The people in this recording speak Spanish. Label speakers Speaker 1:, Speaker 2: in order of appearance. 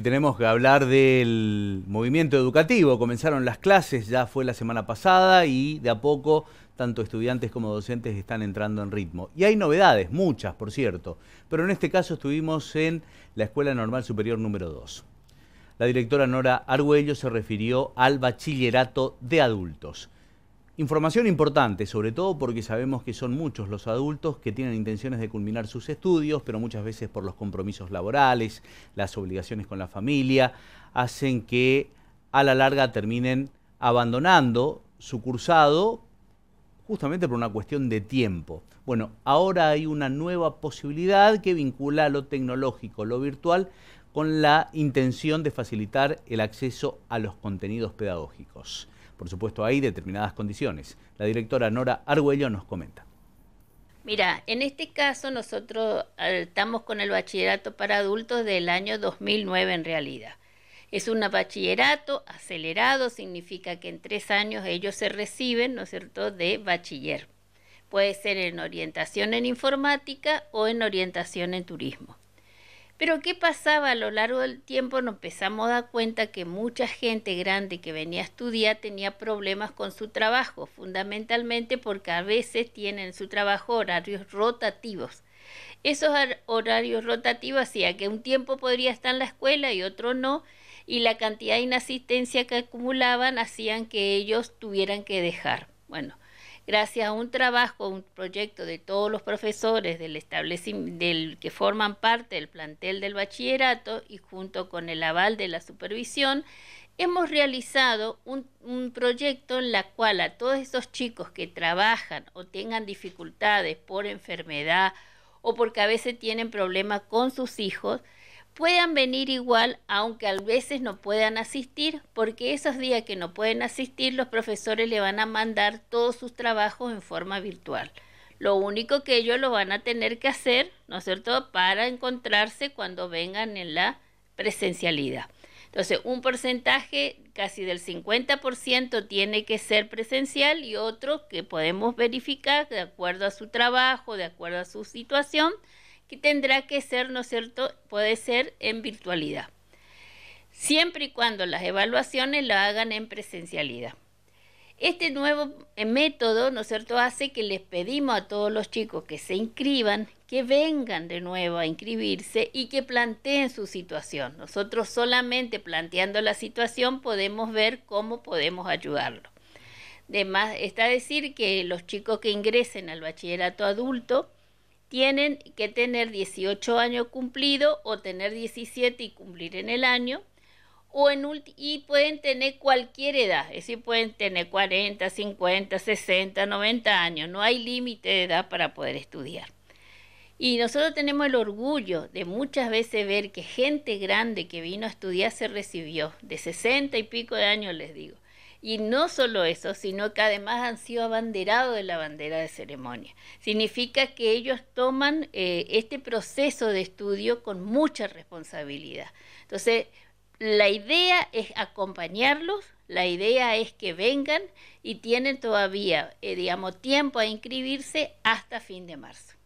Speaker 1: Y tenemos que hablar del movimiento educativo. Comenzaron las clases, ya fue la semana pasada y de a poco tanto estudiantes como docentes están entrando en ritmo. Y hay novedades, muchas por cierto, pero en este caso estuvimos en la Escuela Normal Superior número 2. La directora Nora Arguello se refirió al bachillerato de adultos. Información importante, sobre todo porque sabemos que son muchos los adultos que tienen intenciones de culminar sus estudios, pero muchas veces por los compromisos laborales, las obligaciones con la familia, hacen que a la larga terminen abandonando su cursado justamente por una cuestión de tiempo. Bueno, ahora hay una nueva posibilidad que vincula lo tecnológico, lo virtual, con la intención de facilitar el acceso a los contenidos pedagógicos. Por supuesto, hay determinadas condiciones. La directora Nora Argüello nos comenta.
Speaker 2: Mira, en este caso nosotros eh, estamos con el bachillerato para adultos del año 2009 en realidad. Es un bachillerato acelerado, significa que en tres años ellos se reciben, ¿no es cierto?, de bachiller. Puede ser en orientación en informática o en orientación en turismo. Pero ¿qué pasaba? A lo largo del tiempo nos empezamos a dar cuenta que mucha gente grande que venía a estudiar tenía problemas con su trabajo, fundamentalmente porque a veces tienen su trabajo horarios rotativos. Esos horarios rotativos hacían que un tiempo podría estar en la escuela y otro no, y la cantidad de inasistencia que acumulaban hacían que ellos tuvieran que dejar. Bueno, gracias a un trabajo, un proyecto de todos los profesores del que forman parte del plantel del bachillerato y junto con el aval de la supervisión, hemos realizado un, un, proyecto en la cual a todos esos chicos que trabajan o tengan dificultades por enfermedad o porque a veces tienen problemas con sus hijos, puedan venir igual, aunque a veces no puedan asistir, porque esos días que no pueden asistir, los profesores le van a mandar todos sus trabajos en forma virtual. Lo único que ellos lo van a tener que hacer, ¿no es cierto?, para encontrarse cuando vengan en la presencialidad. Entonces, un porcentaje casi del 50% tiene que ser presencial y otro que podemos verificar de acuerdo a su trabajo, de acuerdo a su situación, que tendrá que ser, ¿no es cierto?, puede ser en virtualidad, siempre y cuando las evaluaciones la hagan en presencialidad. Este nuevo eh, método, ¿no es cierto?, hace que les pedimos a todos los chicos que se inscriban, que vengan de nuevo a inscribirse y que planteen su situación. Nosotros solamente planteando la situación podemos ver cómo podemos ayudarlo. Además, está decir que los chicos que ingresen al bachillerato adulto tienen que tener 18 años cumplido o tener 17 y cumplir en el año. O y pueden tener cualquier edad, es decir, pueden tener 40, 50, 60, 90 años, no hay límite de edad para poder estudiar. Y nosotros tenemos el orgullo de muchas veces ver que gente grande que vino a estudiar se recibió, de 60 y pico de años les digo, y no solo eso, sino que además han sido abanderados de la bandera de ceremonia. Significa que ellos toman eh, este proceso de estudio con mucha responsabilidad. Entonces, la idea es acompañarlos, la idea es que vengan y tienen todavía, eh, digamos, tiempo a inscribirse hasta fin de marzo.